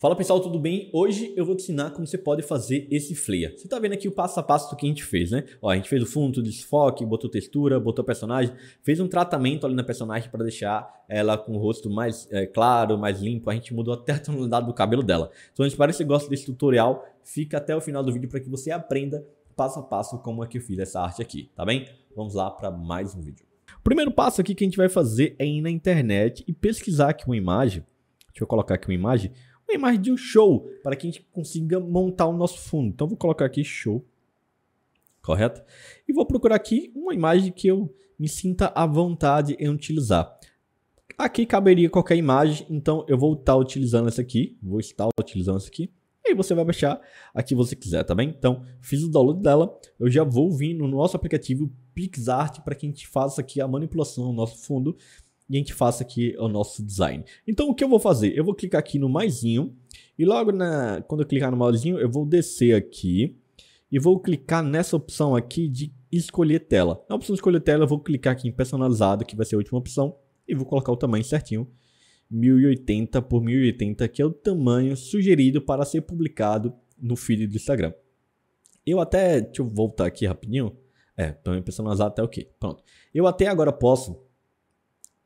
Fala pessoal, tudo bem? Hoje eu vou te ensinar como você pode fazer esse flare. Você tá vendo aqui o passo a passo do que a gente fez, né? Ó, a gente fez o fundo, o desfoque, botou textura, botou personagem, fez um tratamento ali na personagem para deixar ela com o rosto mais é, claro, mais limpo. A gente mudou até a tonalidade do cabelo dela. Então, espero que você goste desse tutorial. Fica até o final do vídeo para que você aprenda passo a passo como é que eu fiz essa arte aqui, tá bem? Vamos lá para mais um vídeo. O primeiro passo aqui que a gente vai fazer é ir na internet e pesquisar aqui uma imagem. Deixa eu colocar aqui uma imagem uma imagem de um show para que a gente consiga montar o nosso fundo. Então vou colocar aqui show, correto? E vou procurar aqui uma imagem que eu me sinta à vontade em utilizar. Aqui caberia qualquer imagem, então eu vou estar utilizando essa aqui, vou estar utilizando essa aqui. E você vai baixar a que você quiser, tá bem? Então, fiz o download dela, eu já vou vir no nosso aplicativo PixArt para que a gente faça aqui a manipulação do nosso fundo e a gente faça aqui o nosso design. Então o que eu vou fazer? Eu vou clicar aqui no maisinho e logo na, quando eu clicar no maisinho eu vou descer aqui e vou clicar nessa opção aqui de escolher tela. Na opção de escolher tela eu vou clicar aqui em personalizado que vai ser a última opção e vou colocar o tamanho certinho. 1080 por 1080 que é o tamanho sugerido para ser publicado no feed do Instagram. Eu até, deixa eu voltar aqui rapidinho. É, também personalizado até tá o okay. quê? Pronto. Eu até agora posso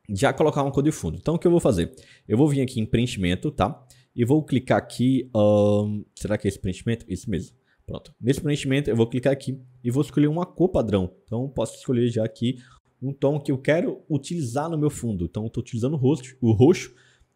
já colocar uma cor de fundo. Então, o que eu vou fazer? Eu vou vir aqui em preenchimento, tá? E vou clicar aqui, um, será que é esse preenchimento? Isso mesmo. Pronto. Nesse preenchimento, eu vou clicar aqui e vou escolher uma cor padrão. Então, posso escolher já aqui um tom que eu quero utilizar no meu fundo. Então, estou utilizando o roxo, o roxo.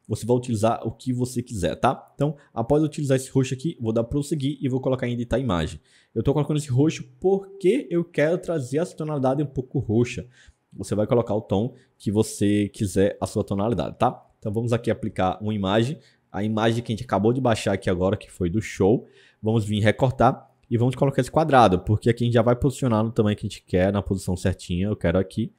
Você vai utilizar o que você quiser, tá? Então, após utilizar esse roxo aqui, vou dar prosseguir e vou colocar em editar imagem. Eu estou colocando esse roxo porque eu quero trazer essa tonalidade um pouco roxa você vai colocar o tom que você quiser a sua tonalidade, tá? Então vamos aqui aplicar uma imagem, a imagem que a gente acabou de baixar aqui agora, que foi do show. Vamos vir recortar e vamos colocar esse quadrado, porque aqui a gente já vai posicionar no tamanho que a gente quer, na posição certinha, eu quero aqui.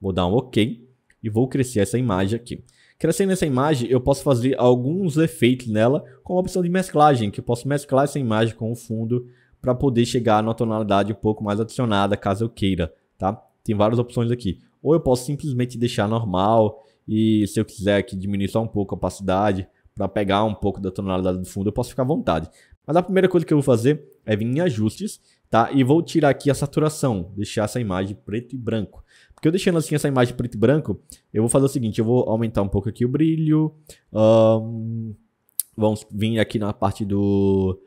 Vou dar um OK e vou crescer essa imagem aqui. Crescendo essa imagem, eu posso fazer alguns efeitos nela com a opção de mesclagem, que eu posso mesclar essa imagem com o fundo para poder chegar numa tonalidade um pouco mais adicionada, caso eu queira, tá? tem várias opções aqui. Ou eu posso simplesmente deixar normal e se eu quiser que diminua só um pouco a opacidade para pegar um pouco da tonalidade do fundo, eu posso ficar à vontade. Mas a primeira coisa que eu vou fazer é vir em ajustes, tá? E vou tirar aqui a saturação, deixar essa imagem preto e branco. Porque eu deixando assim essa imagem preto e branco, eu vou fazer o seguinte, eu vou aumentar um pouco aqui o brilho, um, vamos vir aqui na parte do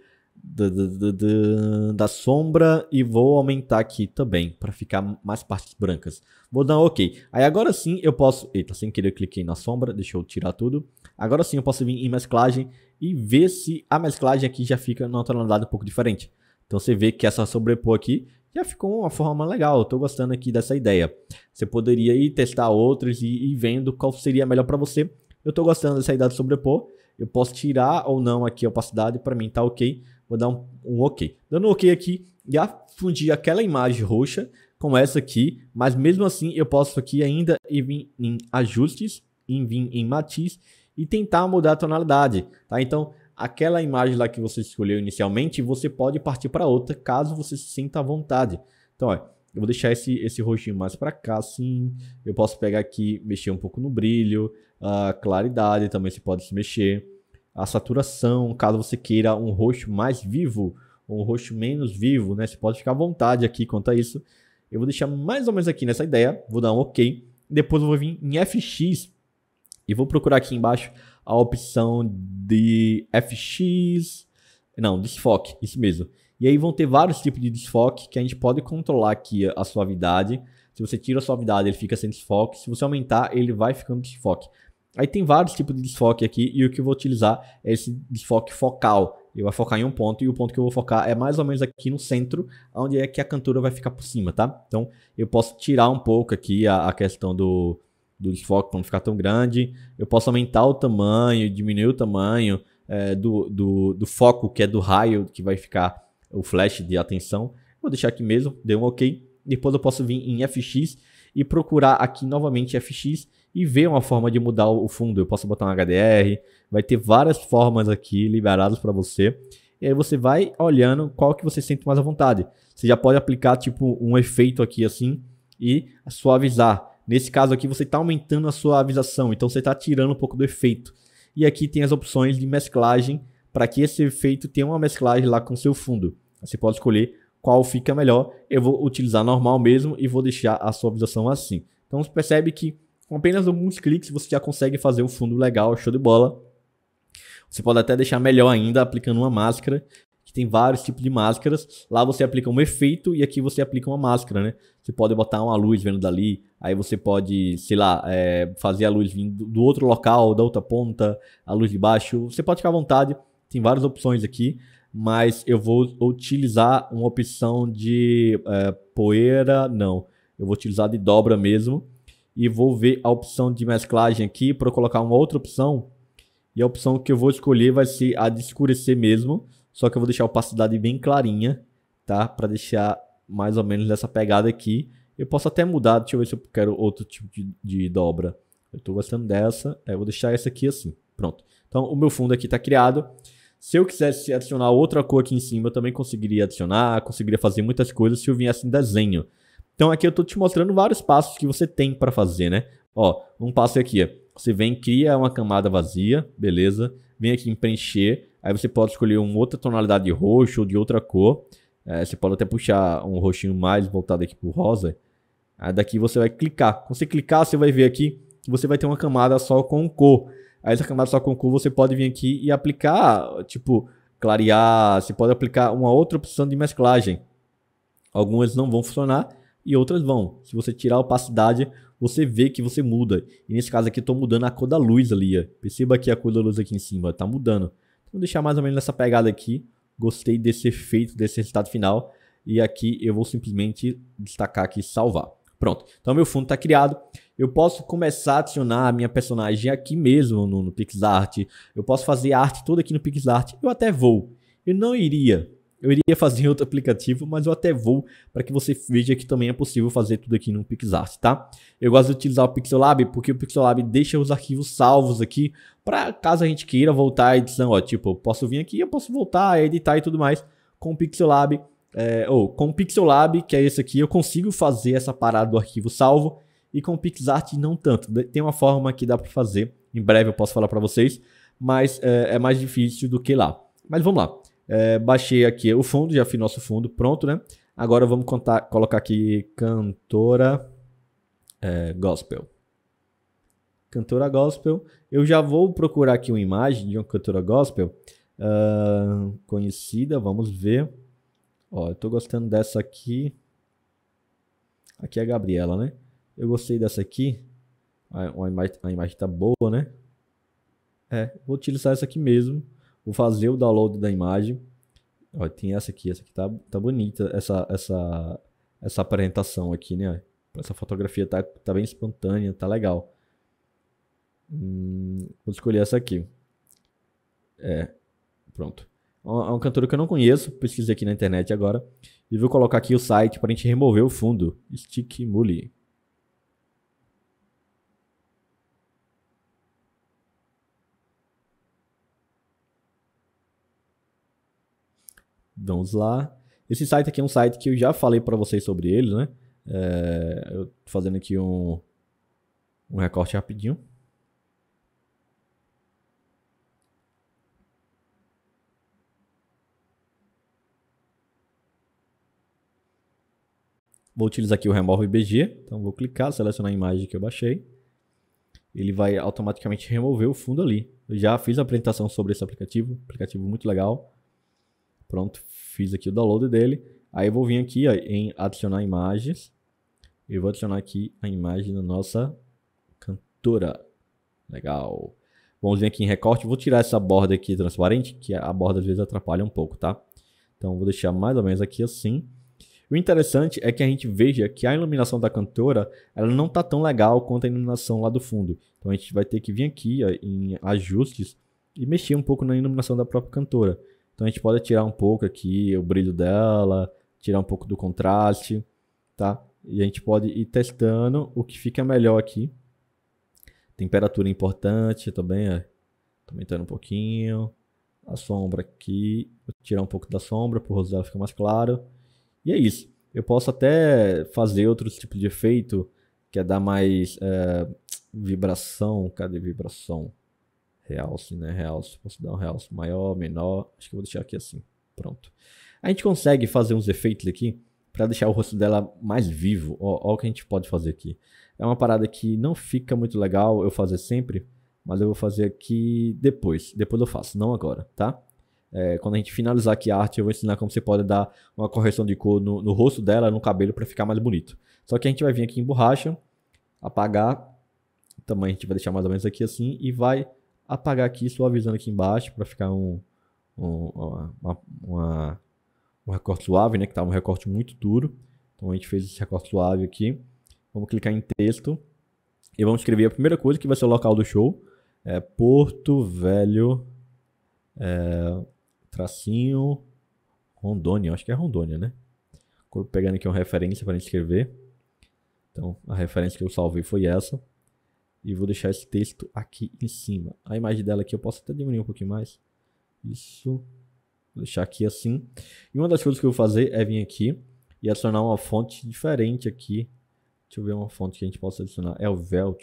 da, da, da, da sombra e vou aumentar aqui também para ficar mais partes brancas. Vou dar um OK. Aí agora sim eu posso... Eita, sem querer eu cliquei na sombra, deixa eu tirar tudo. Agora sim eu posso vir em mesclagem e ver se a mesclagem aqui já fica numa tonalidade um pouco diferente. Então você vê que essa sobrepor aqui já ficou uma forma legal. Eu tô gostando aqui dessa ideia. Você poderia ir testar outras e ir vendo qual seria melhor para você. Eu tô gostando dessa ideia de sobrepor. Eu posso tirar ou não aqui a opacidade, para mim tá ok vou dar um, um OK. Dando um OK aqui, já fundi aquela imagem roxa com essa aqui, mas mesmo assim eu posso aqui ainda ir em ajustes, em vir em matiz e tentar mudar a tonalidade, tá? Então, aquela imagem lá que você escolheu inicialmente, você pode partir para outra, caso você se sinta à vontade. Então, ó, eu vou deixar esse, esse roxinho mais para cá, assim. Eu posso pegar aqui, mexer um pouco no brilho, a claridade também se pode se mexer a saturação, caso você queira um roxo mais vivo, um roxo menos vivo, né? Você pode ficar à vontade aqui quanto a isso. Eu vou deixar mais ou menos aqui nessa ideia, vou dar um OK. Depois eu vou vir em FX e vou procurar aqui embaixo a opção de FX, não, desfoque, isso mesmo. E aí vão ter vários tipos de desfoque que a gente pode controlar aqui a suavidade. Se você tira a suavidade, ele fica sem desfoque. Se você aumentar, ele vai ficando desfoque. Aí tem vários tipos de desfoque aqui e o que eu vou utilizar é esse desfoque focal. Eu vou focar em um ponto e o ponto que eu vou focar é mais ou menos aqui no centro, onde é que a cantura vai ficar por cima, tá? Então eu posso tirar um pouco aqui a, a questão do, do desfoque para não ficar tão grande. Eu posso aumentar o tamanho, diminuir o tamanho é, do, do, do foco, que é do raio que vai ficar o flash de atenção. Vou deixar aqui mesmo, deu um ok. Depois eu posso vir em FX e procurar aqui novamente FX e ver uma forma de mudar o fundo. Eu posso botar um HDR, vai ter várias formas aqui liberadas para você. E aí você vai olhando qual que você sente mais à vontade. Você já pode aplicar tipo um efeito aqui assim e suavizar. Nesse caso aqui você está aumentando a suavização, então você está tirando um pouco do efeito. E aqui tem as opções de mesclagem para que esse efeito tenha uma mesclagem lá com seu fundo. Você pode escolher qual fica melhor. Eu vou utilizar normal mesmo e vou deixar a suavização assim. Então você percebe que com apenas alguns cliques você já consegue fazer um fundo legal, show de bola. Você pode até deixar melhor ainda aplicando uma máscara, que tem vários tipos de máscaras. Lá você aplica um efeito e aqui você aplica uma máscara, né? Você pode botar uma luz vendo dali, aí você pode, sei lá, é, fazer a luz vindo do outro local, da outra ponta, a luz de baixo. Você pode ficar à vontade, tem várias opções aqui, mas eu vou utilizar uma opção de é, poeira, não. Eu vou utilizar de dobra mesmo e vou ver a opção de mesclagem aqui para colocar uma outra opção. E a opção que eu vou escolher vai ser a de escurecer mesmo, só que eu vou deixar a opacidade bem clarinha, tá? Para deixar mais ou menos dessa pegada aqui. Eu posso até mudar, deixa eu ver se eu quero outro tipo de, de dobra. Eu estou gostando dessa, é, eu vou deixar essa aqui assim, pronto. Então o meu fundo aqui está criado. Se eu quisesse adicionar outra cor aqui em cima, eu também conseguiria adicionar, conseguiria fazer muitas coisas se eu viesse em desenho. Então aqui eu estou te mostrando vários passos que você tem para fazer, né? Ó, um passo é aqui, ó. Você vem, cria é uma camada vazia, beleza? Vem aqui em preencher, aí você pode escolher uma outra tonalidade de roxo ou de outra cor. É, você pode até puxar um roxinho mais voltado aqui pro rosa. Aí daqui você vai clicar. Quando você clicar, você vai ver aqui que você vai ter uma camada só com cor. Aí essa camada só com cor você pode vir aqui e aplicar, tipo, clarear, você pode aplicar uma outra opção de mesclagem. Algumas não vão funcionar e outras vão. Se você tirar a opacidade, você vê que você muda. E nesse caso aqui eu estou mudando a cor da luz ali, Perceba que a cor da luz aqui em cima está mudando. Então, vou deixar mais ou menos nessa pegada aqui. Gostei desse efeito, desse resultado final. E aqui eu vou simplesmente destacar aqui salvar. Pronto, então meu fundo está criado. Eu posso começar a adicionar a minha personagem aqui mesmo no, no PixArt. Eu posso fazer arte toda aqui no PixArt. Eu até vou. Eu não iria eu iria fazer em outro aplicativo, mas eu até vou para que você veja que também é possível fazer tudo aqui no PixArt, tá? Eu gosto de utilizar o Pixelab porque o Pixelab deixa os arquivos salvos aqui para caso a gente queira voltar à edição, ó, tipo, eu posso vir aqui, eu posso voltar a editar e tudo mais com o Pixelab, é, ou com o Pixelab, que é esse aqui, eu consigo fazer essa parada do arquivo salvo e com o PixArt não tanto. Tem uma forma que dá para fazer, em breve eu posso falar para vocês, mas é, é mais difícil do que lá. Mas vamos lá. É, baixei aqui o fundo, já fiz nosso fundo pronto, né? Agora vamos contar, colocar aqui cantora é, gospel. Cantora gospel. Eu já vou procurar aqui uma imagem de uma cantora gospel uh, conhecida. Vamos ver. Ó, eu tô gostando dessa aqui. Aqui é a Gabriela, né? Eu gostei dessa aqui. A, a, imagem, a imagem tá boa, né? É, vou utilizar essa aqui mesmo vou fazer o download da imagem. Ó, tem essa aqui, essa aqui tá, tá bonita, essa, essa, essa apresentação aqui, né? Essa fotografia tá, tá bem espontânea, tá legal. Hum, vou escolher essa aqui. É, pronto. É um é cantor que eu não conheço, pesquisei aqui na internet agora. E vou colocar aqui o site para a gente remover o fundo. Stick Mully. Vamos lá. Esse site aqui é um site que eu já falei para vocês sobre ele, né? É, eu tô fazendo aqui um, um recorte rapidinho. Vou utilizar aqui o Remove BG, então vou clicar, selecionar a imagem que eu baixei. Ele vai automaticamente remover o fundo ali. Eu já fiz a apresentação sobre esse aplicativo, aplicativo muito legal. Pronto, fiz aqui o download dele. Aí eu vou vir aqui ó, em adicionar imagens. Eu vou adicionar aqui a imagem da nossa cantora. Legal. Vamos vir aqui em recorte. Vou tirar essa borda aqui transparente, que a borda às vezes atrapalha um pouco, tá? Então vou deixar mais ou menos aqui assim. O interessante é que a gente veja que a iluminação da cantora ela não está tão legal quanto a iluminação lá do fundo. Então a gente vai ter que vir aqui ó, em ajustes e mexer um pouco na iluminação da própria cantora. Então a gente pode tirar um pouco aqui o brilho dela, tirar um pouco do contraste, tá? E a gente pode ir testando o que fica melhor aqui. Temperatura importante também, Tô aumentando um pouquinho. A sombra aqui, vou tirar um pouco da sombra para o rosto dela ficar mais claro. E é isso. Eu posso até fazer outros tipos de efeito, que é dar mais é, vibração. Cadê vibração? realce, né? Realce, posso dar um realce maior, menor. Acho que vou deixar aqui assim. Pronto. A gente consegue fazer uns efeitos aqui para deixar o rosto dela mais vivo. Olha o que a gente pode fazer aqui. É uma parada que não fica muito legal eu fazer sempre, mas eu vou fazer aqui depois. Depois eu faço, não agora, tá? É, quando a gente finalizar aqui a arte, eu vou ensinar como você pode dar uma correção de cor no, no rosto dela, no cabelo, para ficar mais bonito. Só que a gente vai vir aqui em borracha, apagar, também a gente vai deixar mais ou menos aqui assim e vai apagar aqui, suavizando aqui embaixo para ficar um, um, uma, uma, um recorte suave, né? Que estava um recorte muito duro. Então a gente fez esse recorte suave aqui. Vamos clicar em texto e vamos escrever a primeira coisa que vai ser o local do show. É Porto Velho, é, tracinho, Rondônia. Acho que é Rondônia, né? Pegando aqui uma referência para a gente escrever. Então a referência que eu salvei foi essa. E vou deixar esse texto aqui em cima. A imagem dela aqui eu posso até diminuir um pouquinho mais. Isso. Vou deixar aqui assim. E uma das coisas que eu vou fazer é vir aqui e adicionar uma fonte diferente aqui. Deixa eu ver uma fonte que a gente possa adicionar. É o Velt,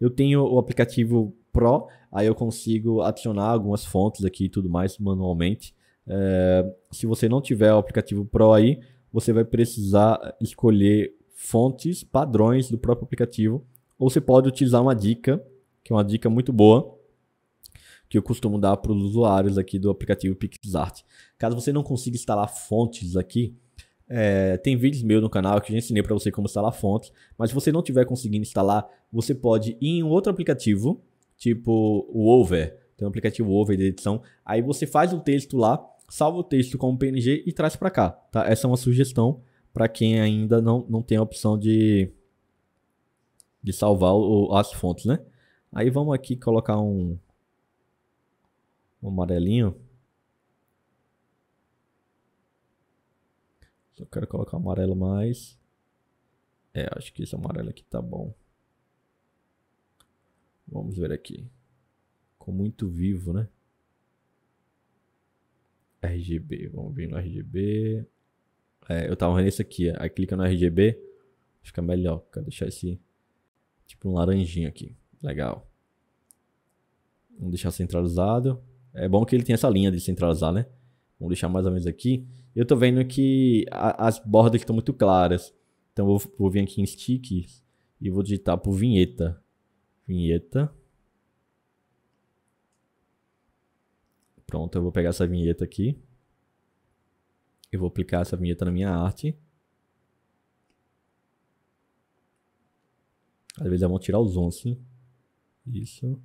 Eu tenho o aplicativo Pro, aí eu consigo adicionar algumas fontes aqui e tudo mais manualmente. É, se você não tiver o aplicativo Pro aí, você vai precisar escolher fontes padrões do próprio aplicativo ou você pode utilizar uma dica, que é uma dica muito boa, que eu costumo dar para os usuários aqui do aplicativo PixArt. Caso você não consiga instalar fontes aqui, é, tem vídeos meus no canal que eu já ensinei para você como instalar fontes, mas se você não estiver conseguindo instalar, você pode ir em outro aplicativo, tipo o Over, tem um aplicativo Over de edição, aí você faz o texto lá, salva o texto como PNG e traz para cá, tá? Essa é uma sugestão para quem ainda não, não tem a opção de de salvar o, as fontes, né? Aí vamos aqui colocar um, um amarelinho. Só quero colocar um amarelo mais. É, acho que esse amarelo aqui tá bom. Vamos ver aqui. Ficou muito vivo, né? RGB, vamos vir no RGB. É, eu tava vendo isso aqui, é, aí clica no RGB, fica melhor. Quero deixar esse Tipo um laranjinho aqui. Legal. Vamos deixar centralizado. É bom que ele tem essa linha de centralizar, né? Vamos deixar mais ou menos aqui. Eu tô vendo que a, as bordas estão muito claras. Então eu vou, vou vir aqui em sticks e vou digitar por vinheta. Vinheta. Pronto, eu vou pegar essa vinheta aqui. Eu vou aplicar essa vinheta na minha arte. Às vezes vão tirar os 11. Isso.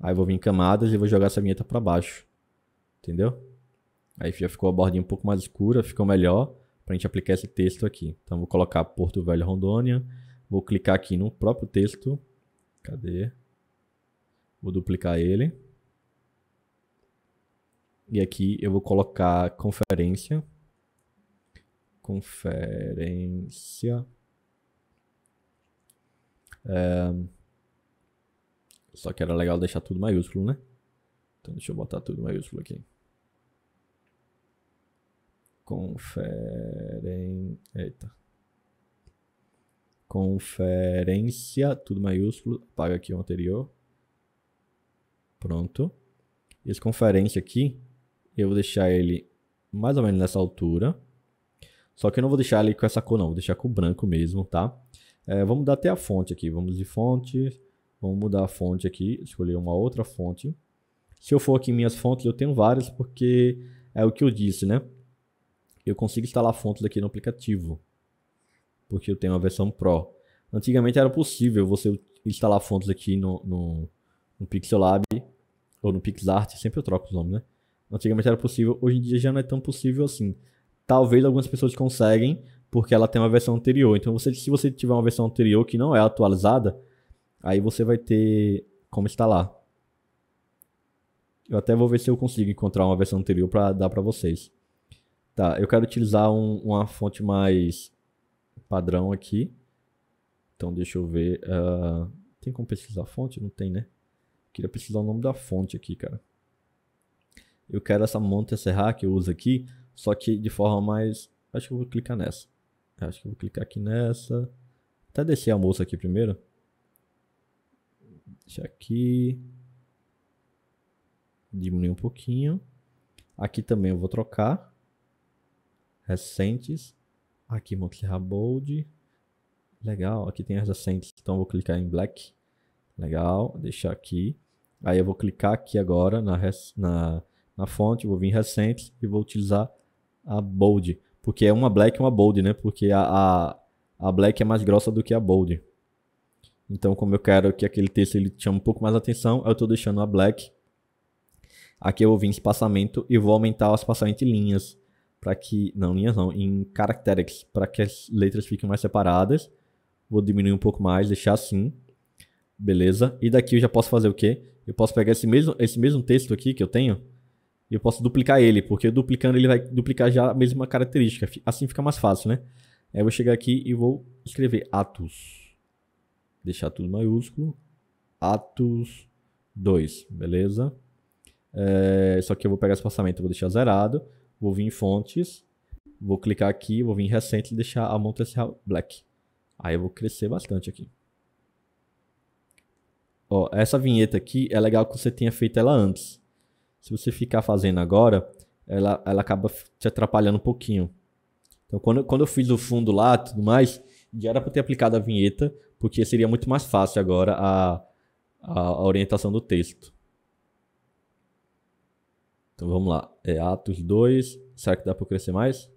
Aí eu vou vir em camadas e vou jogar essa vinheta para baixo. Entendeu? Aí já ficou a bordinha um pouco mais escura, ficou melhor para a gente aplicar esse texto aqui. Então vou colocar Porto Velho Rondônia, vou clicar aqui no próprio texto. Cadê? Vou duplicar ele. E aqui eu vou colocar conferência. Conferência é... Só que era legal deixar tudo maiúsculo, né? Então deixa eu botar tudo maiúsculo aqui. Conferen... Eita. Conferência, tudo maiúsculo. Apaga aqui o anterior. Pronto. Esse conferência aqui, eu vou deixar ele mais ou menos nessa altura. Só que eu não vou deixar ele com essa cor não, vou deixar com branco mesmo, tá? É, vamos mudar até a fonte aqui. Vamos de fonte. Vamos mudar a fonte aqui. Escolher uma outra fonte. Se eu for aqui em minhas fontes, eu tenho várias, porque é o que eu disse, né? Eu consigo instalar fontes aqui no aplicativo. Porque eu tenho a versão Pro. Antigamente era possível você instalar fontes aqui no, no, no Pixelab ou no PixArt, sempre eu troco os nomes, né? Antigamente era possível, hoje em dia já não é tão possível assim. Talvez algumas pessoas conseguem, porque ela tem uma versão anterior. Então, você, se você tiver uma versão anterior que não é atualizada, aí você vai ter como instalar. Eu até vou ver se eu consigo encontrar uma versão anterior para dar para vocês. Tá, eu quero utilizar um, uma fonte mais padrão aqui. Então, deixa eu ver. Uh, tem como pesquisar a fonte? Não tem, né? Queria pesquisar o nome da fonte aqui, cara. Eu quero essa Monte Serra que eu uso aqui, só que de forma mais... Acho que eu vou clicar nessa. Acho que vou clicar aqui nessa. Até descer a moça aqui primeiro. Deixa aqui. Diminuir um pouquinho. Aqui também eu vou trocar. Recentes. Aqui vou clicar bold. Legal, aqui tem as recentes, então eu vou clicar em black. Legal, deixar aqui. Aí eu vou clicar aqui agora na, na, na fonte, vou vir em recentes e vou utilizar a bold. Porque é uma black e uma bold, né? Porque a, a, a, black é mais grossa do que a bold. Então, como eu quero que aquele texto ele chame um pouco mais atenção, eu estou deixando a black. Aqui eu vou vir em espaçamento e vou aumentar o espaçamento em linhas. Para que. Não, linhas não, em caracteres. Para que as letras fiquem mais separadas. Vou diminuir um pouco mais, deixar assim. Beleza. E daqui eu já posso fazer o quê? Eu posso pegar esse mesmo, esse mesmo texto aqui que eu tenho e eu posso duplicar ele, porque duplicando ele vai duplicar já a mesma característica. Assim fica mais fácil, né? Aí eu vou chegar aqui e vou escrever Atos. Deixar tudo maiúsculo. Atos 2, beleza? É, só que eu vou pegar espaçamento, vou deixar zerado. Vou vir em fontes. Vou clicar aqui, vou vir em recente e deixar a Montreal Black. Aí eu vou crescer bastante aqui. Ó, essa vinheta aqui é legal que você tenha feito ela antes se você ficar fazendo agora, ela, ela acaba te atrapalhando um pouquinho. Então, quando, quando eu fiz o fundo lá tudo mais, já era para ter aplicado a vinheta, porque seria muito mais fácil agora a, a, orientação do texto. Então vamos lá. É Atos 2. Será que dá para crescer mais?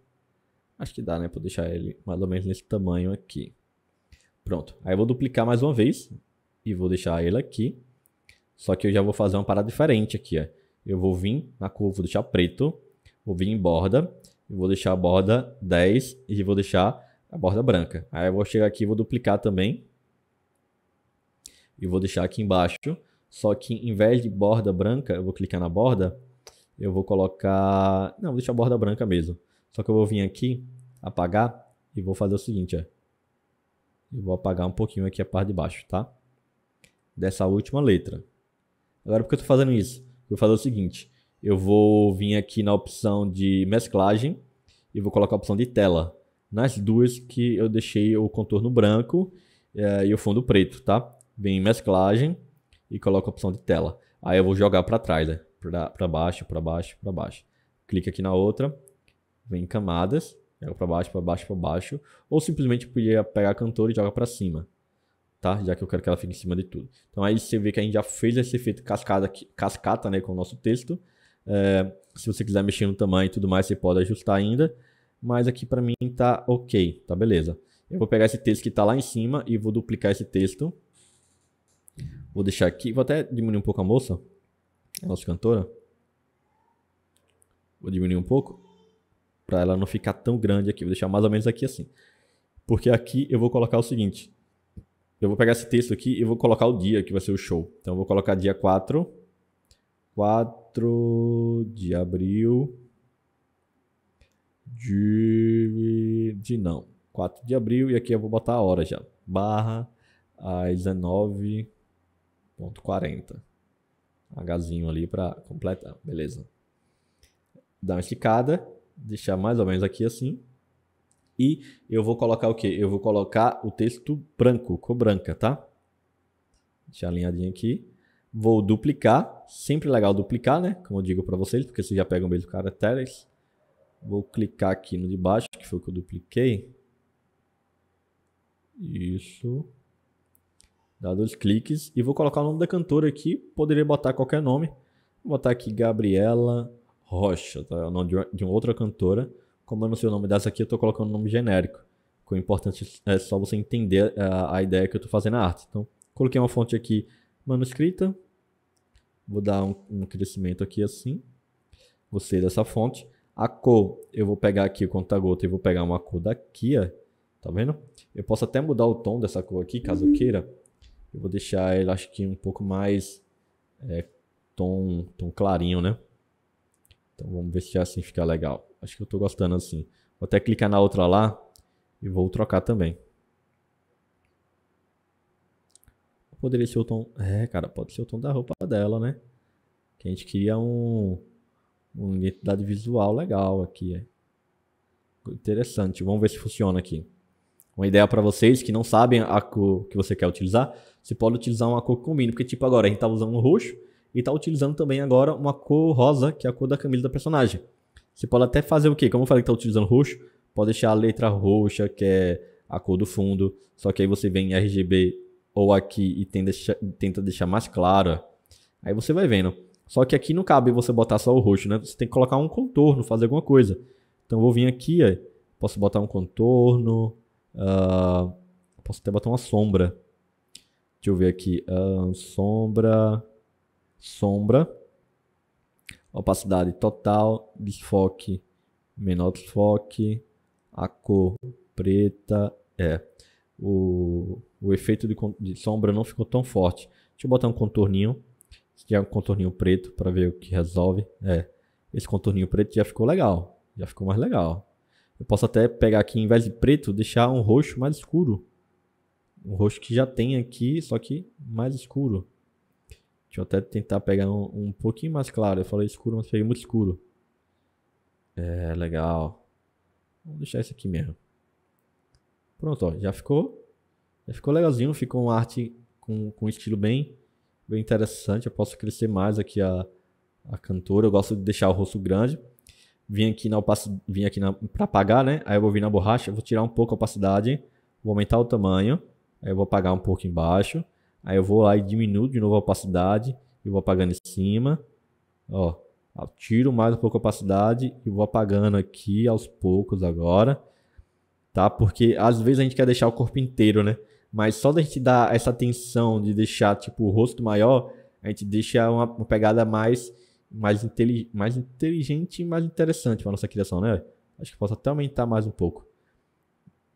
Acho que dá, né? Para deixar ele mais ou menos nesse tamanho aqui. Pronto. Aí eu vou duplicar mais uma vez. E vou deixar ele aqui. Só que eu já vou fazer uma parada diferente aqui. Ó eu vou vir na curva, vou deixar preto, vou vir em borda, vou deixar a borda 10 e vou deixar a borda branca. Aí eu vou chegar aqui e vou duplicar também. E vou deixar aqui embaixo. Só que em vez de borda branca, eu vou clicar na borda, eu vou colocar... Não, vou deixar a borda branca mesmo. Só que eu vou vir aqui, apagar e vou fazer o seguinte, ó. Eu vou apagar um pouquinho aqui a parte de baixo, tá? Dessa última letra. Agora, por que eu estou fazendo isso? Eu vou fazer o seguinte: eu vou vir aqui na opção de mesclagem e vou colocar a opção de tela. Nas duas que eu deixei o contorno branco é, e o fundo preto, tá? Vem em mesclagem e coloco a opção de tela. Aí eu vou jogar para trás, né? para baixo, para baixo, para baixo. Clica aqui na outra, vem em camadas, pega para baixo, para baixo, para baixo, ou simplesmente podia pegar a cantora e joga para cima tá? Já que eu quero que ela fique em cima de tudo. Então aí você vê que a gente já fez esse efeito cascada, cascata, né, com o nosso texto. É, se você quiser mexer no tamanho e tudo mais, você pode ajustar ainda. Mas aqui para mim tá ok, tá beleza. Eu vou pegar esse texto que está lá em cima e vou duplicar esse texto. Vou deixar aqui, vou até diminuir um pouco a moça, a nossa cantora. Vou diminuir um pouco para ela não ficar tão grande aqui. Vou deixar mais ou menos aqui assim. Porque aqui eu vou colocar o seguinte. Eu vou pegar esse texto aqui e vou colocar o dia que vai ser o show. Então eu vou colocar dia 4. 4 de abril. De, de não. 4 de abril. E aqui eu vou botar a hora já. Barra às 19.40. Hzinho ali para completar. Beleza. Dá uma esticada. Deixar mais ou menos aqui assim. E eu vou colocar o quê? Eu vou colocar o texto branco, cor branca, tá? Deixa alinhadinho aqui. Vou duplicar. Sempre legal duplicar, né? Como eu digo para vocês, porque vocês já pegam o mesmo caracteres. Vou clicar aqui no de baixo, que foi o que eu dupliquei. Isso. Dá dois cliques. E vou colocar o nome da cantora aqui. Poderia botar qualquer nome. Vou botar aqui Gabriela Rocha, tá? É o nome de uma outra cantora. Como eu não sei o nome dessa aqui, eu estou colocando um nome genérico. O importante é só você entender a, é, a ideia que eu estou fazendo na arte. Então, coloquei uma fonte aqui manuscrita. Vou dar um, um crescimento aqui assim. Gostei dessa fonte. A cor, eu vou pegar aqui o conta-gota e vou pegar uma cor daqui, ó. Tá vendo? Eu posso até mudar o tom dessa cor aqui, caso eu queira. Eu vou deixar ele, acho que um pouco mais é, tom, tom clarinho, né? Então vamos ver se assim fica legal. Acho que eu estou gostando assim. Vou até clicar na outra lá e vou trocar também. Poderia ser o tom... É, cara, pode ser o tom da roupa dela, né? Que a gente queria um... Uma identidade visual legal aqui. É. Interessante. Vamos ver se funciona aqui. Uma ideia para vocês que não sabem a cor que você quer utilizar, você pode utilizar uma cor que Porque, tipo, agora a gente tá usando um roxo e tá utilizando também agora uma cor rosa, que é a cor da camisa da personagem. Você pode até fazer o quê? Como eu falei que tá utilizando roxo, pode deixar a letra roxa, que é a cor do fundo. Só que aí você vem em RGB ou aqui e deixa, tenta deixar mais clara. Aí você vai vendo. Só que aqui não cabe você botar só o roxo, né? Você tem que colocar um contorno, fazer alguma coisa. Então eu vou vir aqui, ó. posso botar um contorno, uh, posso até botar uma sombra. Deixa eu ver aqui, uh, sombra, sombra, opacidade total, desfoque, menor desfoque, a cor preta, é. O, o efeito de, de sombra não ficou tão forte. Deixa eu botar um contorninho, é um contorninho preto para ver o que resolve. É, esse contorninho preto já ficou legal, já ficou mais legal. Eu posso até pegar aqui, em vez de preto, deixar um roxo mais escuro. Um roxo que já tem aqui, só que mais escuro. Deixa eu até tentar pegar um, um pouquinho mais claro. Eu falei escuro, mas peguei muito escuro. É, legal. Vamos deixar isso aqui mesmo. Pronto, ó, já ficou. Já ficou legalzinho, ficou uma arte com, com um estilo bem, bem interessante. Eu posso crescer mais aqui a, a cantora. Eu gosto de deixar o rosto grande. Vim aqui na opacidade, vim aqui para apagar, né? Aí eu vou vir na borracha, vou tirar um pouco a opacidade, vou aumentar o tamanho. Aí eu vou apagar um pouco embaixo. Aí eu vou lá e diminuo de novo a opacidade e vou apagando em cima. Ó, tiro mais um pouco a opacidade e vou apagando aqui aos poucos agora. Tá? Porque às vezes a gente quer deixar o corpo inteiro, né? Mas só da gente dar essa atenção de deixar tipo o rosto maior, a gente deixa uma, uma pegada mais mais, intelig, mais inteligente e mais interessante para nossa criação, né? Acho que posso até aumentar mais um pouco.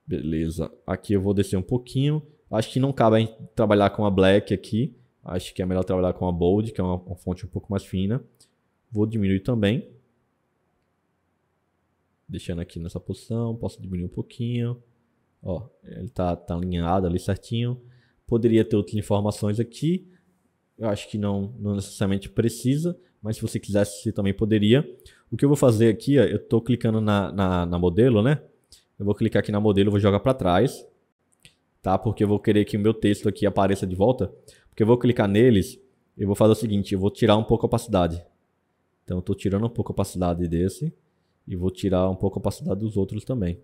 Beleza. Aqui eu vou descer um pouquinho. Acho que não cabe a gente trabalhar com a black aqui. Acho que é melhor trabalhar com a bold, que é uma, uma fonte um pouco mais fina. Vou diminuir também. Deixando aqui nessa posição, posso diminuir um pouquinho. Ó, ele tá, tá alinhado ali certinho. Poderia ter outras informações aqui. Eu acho que não, não necessariamente precisa, mas se você quisesse, você também poderia. O que eu vou fazer aqui, ó, eu estou clicando na, na, na modelo, né? Eu vou clicar aqui na modelo, vou jogar para trás tá? Porque eu vou querer que o meu texto aqui apareça de volta, porque eu vou clicar neles, eu vou fazer o seguinte, eu vou tirar um pouco a opacidade. Então eu estou tirando um pouco a opacidade desse e vou tirar um pouco a opacidade dos outros também.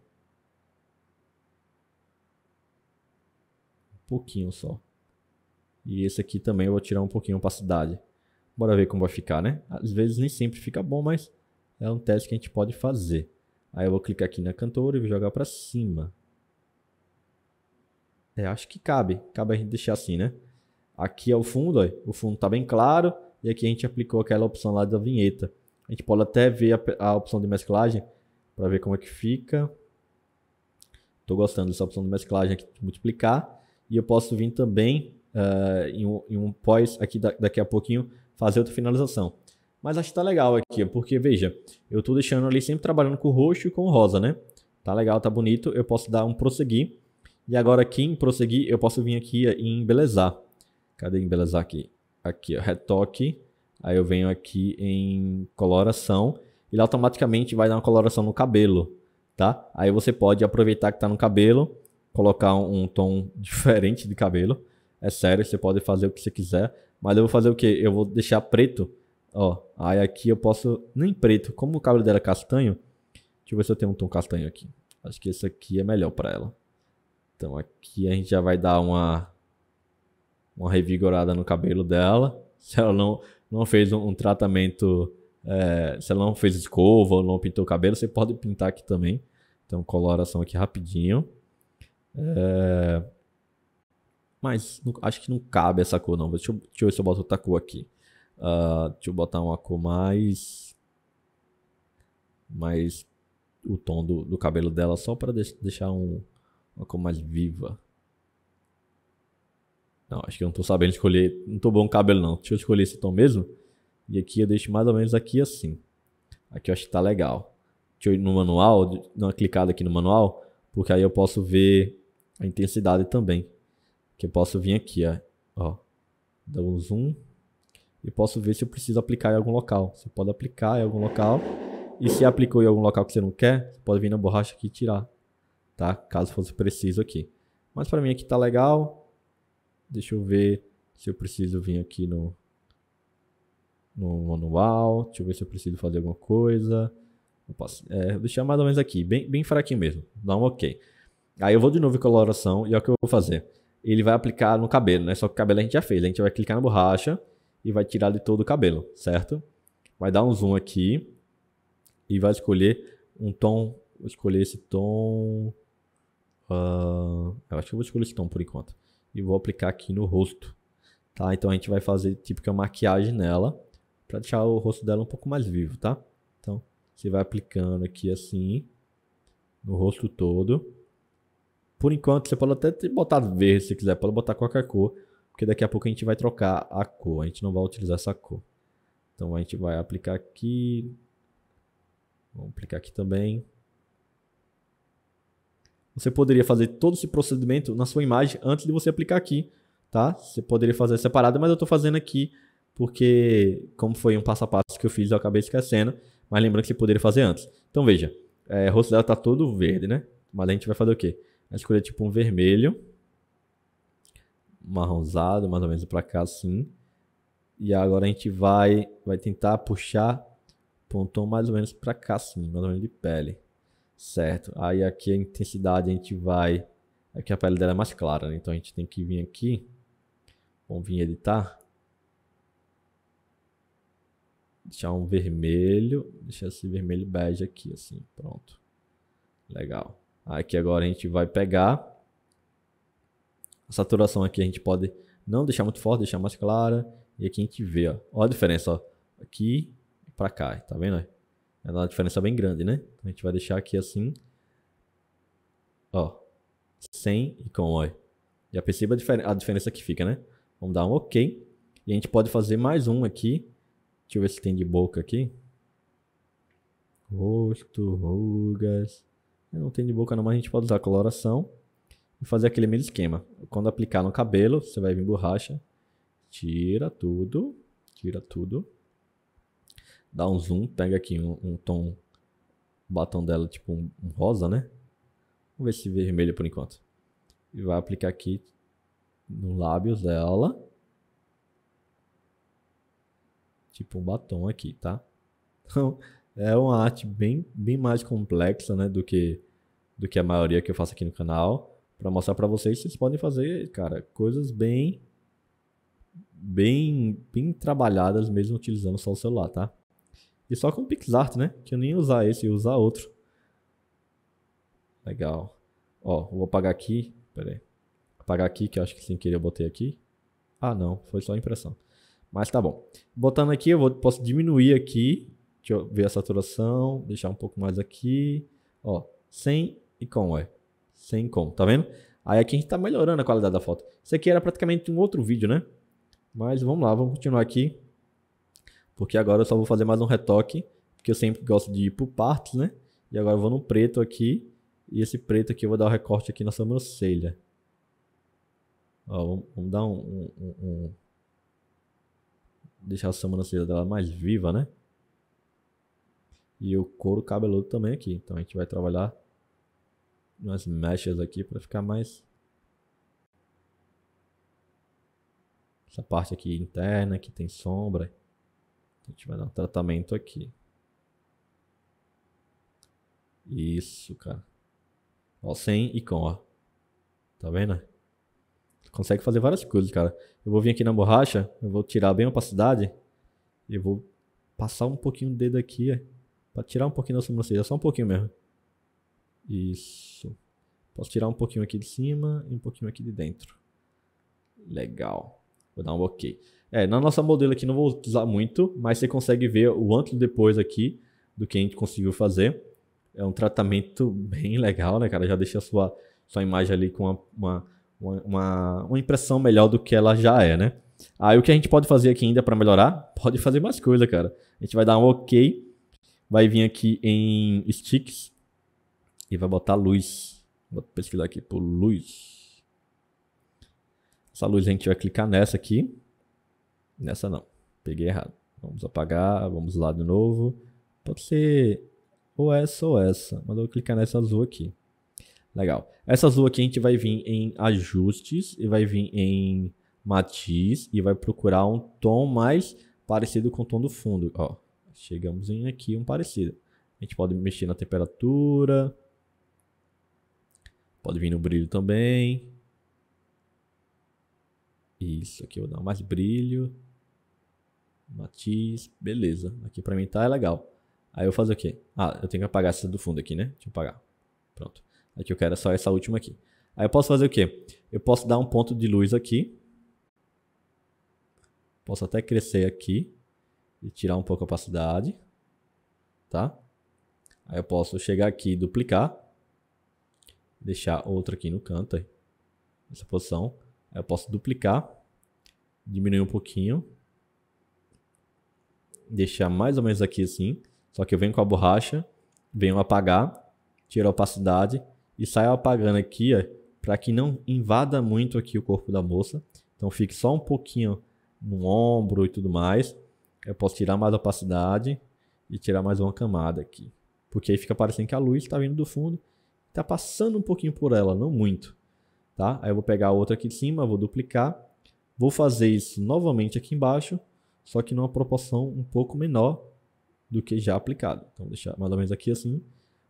Um pouquinho só. E esse aqui também eu vou tirar um pouquinho a opacidade. Bora ver como vai ficar, né? Às vezes nem sempre fica bom, mas é um teste que a gente pode fazer. Aí eu vou clicar aqui na cantora e vou jogar para cima. É, acho que cabe. Cabe a gente deixar assim, né? Aqui é o fundo, ó, o fundo está bem claro. E aqui a gente aplicou aquela opção lá da vinheta. A gente pode até ver a, a opção de mesclagem para ver como é que fica. Estou gostando dessa opção de mesclagem aqui, de multiplicar. E eu posso vir também uh, em, um, em, um, pós, aqui da, daqui a pouquinho, fazer outra finalização. Mas acho que tá legal aqui, porque veja, eu estou deixando ali sempre trabalhando com o roxo e com o rosa, né? Tá legal, tá bonito. Eu posso dar um prosseguir e agora aqui em prosseguir, eu posso vir aqui em embelezar. Cadê embelezar aqui? Aqui, ó, retoque. Aí eu venho aqui em coloração. Ele automaticamente vai dar uma coloração no cabelo, tá? Aí você pode aproveitar que está no cabelo, colocar um tom diferente de cabelo. É sério, você pode fazer o que você quiser. Mas eu vou fazer o quê? Eu vou deixar preto. Ó, aí aqui eu posso... Nem preto. Como o cabelo dela é castanho... Deixa eu ver se eu tenho um tom castanho aqui. Acho que esse aqui é melhor para ela. Então aqui a gente já vai dar uma uma revigorada no cabelo dela. Se ela não, não fez um, um tratamento, é, se ela não fez escova ou não pintou o cabelo, você pode pintar aqui também. Então, coloração aqui rapidinho. É, mas não, acho que não cabe essa cor não. Deixa eu, deixa eu ver se eu boto outra cor aqui. Uh, deixa eu botar uma cor mais... Mais o tom do, do cabelo dela só para de, deixar um, uma cor mais viva. Não, acho que eu não tô sabendo escolher. Não tô bom no cabelo, não. Deixa eu escolher esse tom mesmo. E aqui eu deixo mais ou menos aqui assim. Aqui eu acho que tá legal. Deixa eu ir no manual, dar uma clicada aqui no manual, porque aí eu posso ver a intensidade também. Que eu posso vir aqui, ó. ó dá um zoom. E posso ver se eu preciso aplicar em algum local. Você pode aplicar em algum local. E se aplicou em algum local que você não quer, você pode vir na borracha aqui e tirar tá? Caso fosse preciso aqui. Mas para mim aqui tá legal. Deixa eu ver se eu preciso vir aqui no, no manual. Deixa eu ver se eu preciso fazer alguma coisa. Opa, é, vou deixar mais ou menos aqui, bem, bem fraquinho mesmo. Dá um ok. Aí eu vou de novo em coloração e olha o que eu vou fazer. Ele vai aplicar no cabelo, né? Só que o cabelo a gente já fez. A gente vai clicar na borracha e vai tirar de todo o cabelo, certo? Vai dar um zoom aqui e vai escolher um tom. Vou escolher esse tom Uh, eu acho que eu vou escolher esse tom por enquanto. E vou aplicar aqui no rosto. Tá? Então a gente vai fazer tipo é uma maquiagem nela. Pra deixar o rosto dela um pouco mais vivo, tá? Então, você vai aplicando aqui assim. No rosto todo. Por enquanto, você pode até botar verde se quiser. Pode botar qualquer cor. Porque daqui a pouco a gente vai trocar a cor. A gente não vai utilizar essa cor. Então a gente vai aplicar aqui. Vamos aplicar aqui também. Você poderia fazer todo esse procedimento na sua imagem antes de você aplicar aqui, tá? Você poderia fazer separado, mas eu estou fazendo aqui porque, como foi um passo a passo que eu fiz, eu acabei esquecendo. Mas lembrando que você poderia fazer antes. Então veja, é, o rosto dela está todo verde, né? Mas a gente vai fazer o quê? A escolher tipo um vermelho, marronzado, mais ou menos para cá assim. E agora a gente vai, vai tentar puxar pontom mais ou menos para cá assim, mais ou menos de pele. Certo. Aí aqui a intensidade a gente vai... Aqui é a pele dela é mais clara, né? Então a gente tem que vir aqui. Vamos vir editar. Deixar um vermelho. Deixar esse vermelho bege aqui, assim. Pronto. Legal. Aqui agora a gente vai pegar. A saturação aqui a gente pode não deixar muito forte, deixar mais clara. E aqui a gente vê, ó. Olha a diferença, ó. Aqui para cá, tá vendo? é uma diferença bem grande, né? A gente vai deixar aqui assim. Ó. Sem e com oi. Já perceba a diferença que fica, né? Vamos dar um OK. E a gente pode fazer mais um aqui. Deixa eu ver se tem de boca aqui. Rosto, rugas. É, não tem de boca não, mas a gente pode usar coloração. E fazer aquele mesmo esquema. Quando aplicar no cabelo, você vai vir borracha. Tira tudo. Tira tudo dá um zoom, pega aqui um, um tom, o batom dela tipo um, um rosa, né? Vamos ver se vermelho por enquanto. E vai aplicar aqui no lábios dela. Tipo um batom aqui, tá? Então, é uma arte bem, bem mais complexa, né, do que do que a maioria que eu faço aqui no canal, para mostrar para vocês vocês podem fazer, cara, coisas bem bem bem trabalhadas mesmo utilizando só o celular, tá? E só com PixArt, né? Que eu nem ia usar esse, ia usar outro. Legal. Ó, vou apagar aqui. Pera aí. Apagar aqui, que eu acho que sem querer eu botei aqui. Ah, não. Foi só impressão. Mas tá bom. Botando aqui, eu vou, posso diminuir aqui. Deixa eu ver a saturação. Deixar um pouco mais aqui. Ó, sem e com, é. Sem com, tá vendo? Aí aqui a gente tá melhorando a qualidade da foto. Isso aqui era praticamente um outro vídeo, né? Mas vamos lá, vamos continuar aqui porque agora eu só vou fazer mais um retoque, porque eu sempre gosto de ir por partes, né? E agora eu vou no preto aqui, e esse preto aqui eu vou dar o um recorte aqui na sobrancelha. Ó, vamos, dar um, um, um... Deixar a sobrancelha dela mais viva, né? E o couro cabeludo também aqui. Então a gente vai trabalhar umas mechas aqui para ficar mais... Essa parte aqui interna que tem sombra. A gente vai dar um tratamento aqui. Isso, cara. Ó, sem e com, ó. Tá vendo? Consegue fazer várias coisas, cara. Eu vou vir aqui na borracha, eu vou tirar bem a opacidade. E vou passar um pouquinho o dedo aqui, ó. É, pra tirar um pouquinho da sobrancelha, só um pouquinho mesmo. Isso. Posso tirar um pouquinho aqui de cima e um pouquinho aqui de dentro. Legal. Vou dar um OK. É, na nossa modelo aqui não vou usar muito, mas você consegue ver o antes e depois aqui do que a gente conseguiu fazer. É um tratamento bem legal, né, cara? Já deixa a sua, sua imagem ali com uma, uma uma, uma, impressão melhor do que ela já é, né? Aí o que a gente pode fazer aqui ainda para melhorar? Pode fazer mais coisa, cara. A gente vai dar um OK, vai vir aqui em sticks e vai botar luz. Vou pesquisar aqui por luz. Essa luz a gente vai clicar nessa aqui. Nessa não. Peguei errado. Vamos apagar, vamos lá de novo. Pode ser ou essa ou essa. Mas eu vou clicar nessa azul aqui. Legal. Essa azul aqui a gente vai vir em ajustes e vai vir em matiz e vai procurar um tom mais parecido com o tom do fundo. Ó, chegamos em aqui um parecido. A gente pode mexer na temperatura. Pode vir no brilho também. Isso, aqui eu vou dar mais brilho. Matiz, beleza. Aqui pra mim tá é legal. Aí eu fazer o quê? Ah, eu tenho que apagar essa do fundo aqui, né? Deixa eu apagar. Pronto. Aqui eu quero só essa última aqui. Aí eu posso fazer o quê? Eu posso dar um ponto de luz aqui. Posso até crescer aqui e tirar um pouco a opacidade, tá? Aí eu posso chegar aqui e duplicar. Deixar outra aqui no canto, nessa posição. Eu posso duplicar, diminuir um pouquinho, deixar mais ou menos aqui assim. Só que eu venho com a borracha, venho apagar, tiro a opacidade e saio apagando aqui, para que não invada muito aqui o corpo da moça. Então fique só um pouquinho no ombro e tudo mais. Eu posso tirar mais opacidade e tirar mais uma camada aqui. Porque aí fica parecendo que a luz está vindo do fundo, está passando um pouquinho por ela, não muito. Tá? Aí eu vou pegar outra aqui em cima, vou duplicar. Vou fazer isso novamente aqui embaixo, só que numa proporção um pouco menor do que já aplicado. Então, vou deixar mais ou menos aqui assim.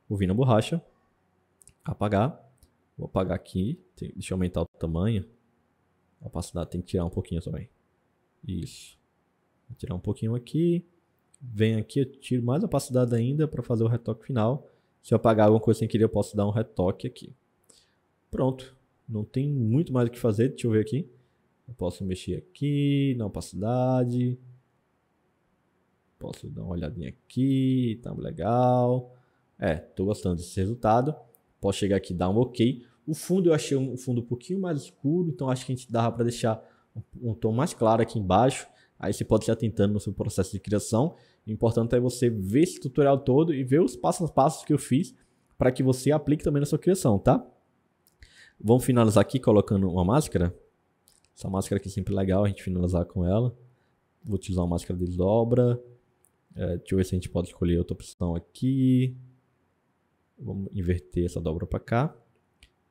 Vou vir na borracha, apagar. Vou apagar aqui. Deixa eu aumentar o tamanho. A opacidade tem que tirar um pouquinho também. Isso. Vou tirar um pouquinho aqui. vem aqui, eu tiro mais opacidade ainda para fazer o retoque final. Se eu apagar alguma coisa sem querer, eu posso dar um retoque aqui. Pronto. Não tem muito mais o que fazer. Deixa eu ver aqui. Eu posso mexer aqui na opacidade. Posso dar uma olhadinha aqui. Tá legal. É, estou gostando desse resultado. Posso chegar aqui e dar um OK. O fundo eu achei um fundo um pouquinho mais escuro, então acho que a gente dava para deixar um, um tom mais claro aqui embaixo. Aí você pode estar tentando no seu processo de criação. O importante é você ver esse tutorial todo e ver os passos a passos que eu fiz para que você aplique também na sua criação, tá? Vamos finalizar aqui colocando uma máscara. Essa máscara aqui é sempre legal, a gente finalizar com ela. Vou utilizar uma máscara de dobra. É, deixa eu ver se a gente pode escolher outra opção aqui. Vamos inverter essa dobra para cá.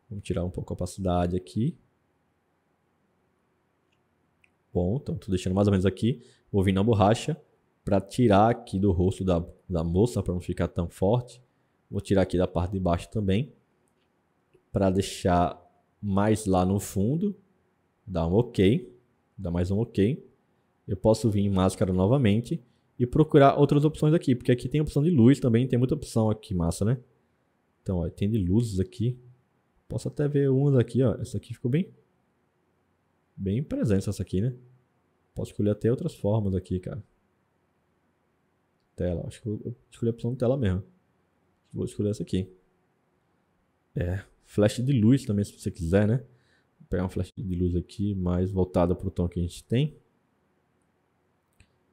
Vamos tirar um pouco a opacidade aqui. Bom, então estou deixando mais ou menos aqui. Vou vir na borracha para tirar aqui do rosto da, da moça para não ficar tão forte. Vou tirar aqui da parte de baixo também para deixar mais lá no fundo, dá um OK, dá mais um OK. Eu posso vir em máscara novamente e procurar outras opções aqui, porque aqui tem opção de luz também, tem muita opção aqui, massa, né? Então, ó, tem de luzes aqui. Posso até ver umas aqui, ó. Essa aqui ficou bem bem presença essa aqui, né? Posso escolher até outras formas aqui, cara. Tela, acho que eu escolhi a opção tela mesmo. Vou escolher essa aqui. É, Flash de luz também, se você quiser, né? Vou pegar um flash de luz aqui, mais voltado para o tom que a gente tem.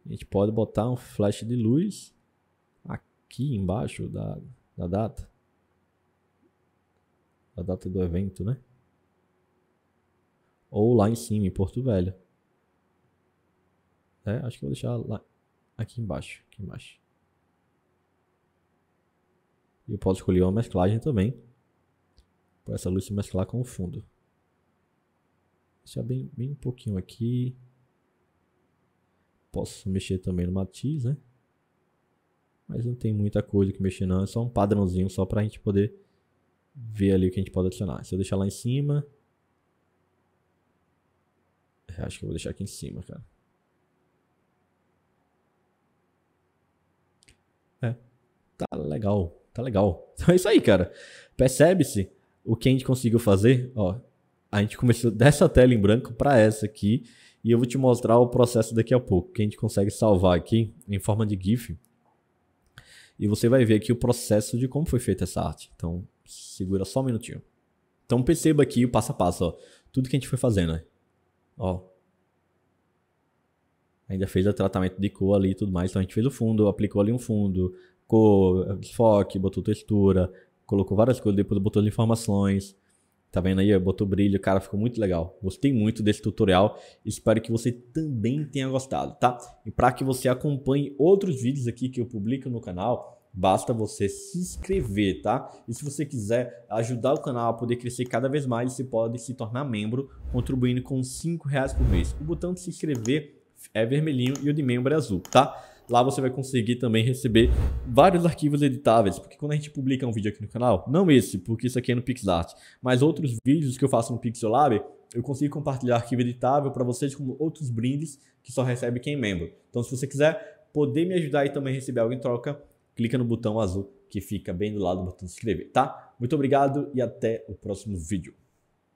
A gente pode botar um flash de luz aqui embaixo da, da data. Da data do evento, né? Ou lá em cima, em Porto Velho. É, acho que vou deixar lá, aqui embaixo, aqui embaixo. E eu posso escolher uma mesclagem também. Pô, essa luz se mesclar com o fundo. Deixar bem, bem um pouquinho aqui. Posso mexer também no matiz, né? Mas não tem muita coisa que mexer não. É só um padrãozinho, só pra gente poder ver ali o que a gente pode adicionar. Se eu deixar lá em cima... Eu é, acho que eu vou deixar aqui em cima, cara. É. Tá legal. Tá legal. Então é isso aí, cara. Percebe-se o que a gente conseguiu fazer, ó, a gente começou dessa tela em branco para essa aqui, e eu vou te mostrar o processo daqui a pouco, que a gente consegue salvar aqui em forma de GIF. E você vai ver aqui o processo de como foi feita essa arte. Então, segura só um minutinho. Então, perceba aqui o passo a passo, ó. Tudo que a gente foi fazendo, né? Ó. Ainda fez o tratamento de cor ali e tudo mais. Então, a gente fez o fundo, aplicou ali um fundo, cor, desfoque, botou textura, colocou várias coisas, depois botou as informações. Tá vendo aí? Botou brilho, cara, ficou muito legal. Gostei muito desse tutorial. Espero que você também tenha gostado, tá? E para que você acompanhe outros vídeos aqui que eu publico no canal, basta você se inscrever, tá? E se você quiser ajudar o canal a poder crescer cada vez mais, você pode se tornar membro contribuindo com R$ reais por mês. O botão de se inscrever é vermelhinho e o de membro é azul, tá? Lá você vai conseguir também receber vários arquivos editáveis, porque quando a gente publica um vídeo aqui no canal, não esse, porque isso aqui é no PixArt, mas outros vídeos que eu faço no Pixelab, eu consigo compartilhar arquivo editável para vocês como outros brindes que só recebe quem é membro. Então se você quiser poder me ajudar e também receber algo em troca, clica no botão azul que fica bem do lado do botão de inscrever, tá? Muito obrigado e até o próximo vídeo.